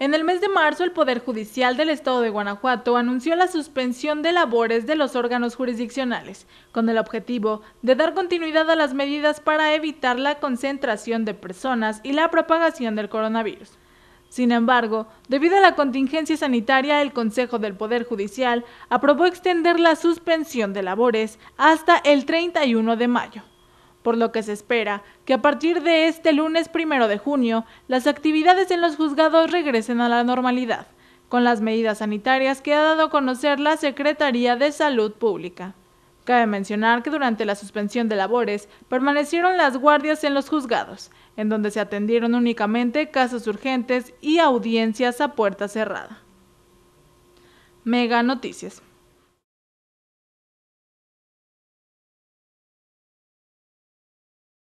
En el mes de marzo, el Poder Judicial del Estado de Guanajuato anunció la suspensión de labores de los órganos jurisdiccionales, con el objetivo de dar continuidad a las medidas para evitar la concentración de personas y la propagación del coronavirus. Sin embargo, debido a la contingencia sanitaria, el Consejo del Poder Judicial aprobó extender la suspensión de labores hasta el 31 de mayo por lo que se espera que a partir de este lunes primero de junio las actividades en los juzgados regresen a la normalidad, con las medidas sanitarias que ha dado a conocer la Secretaría de Salud Pública. Cabe mencionar que durante la suspensión de labores permanecieron las guardias en los juzgados, en donde se atendieron únicamente casos urgentes y audiencias a puerta cerrada. Mega Noticias.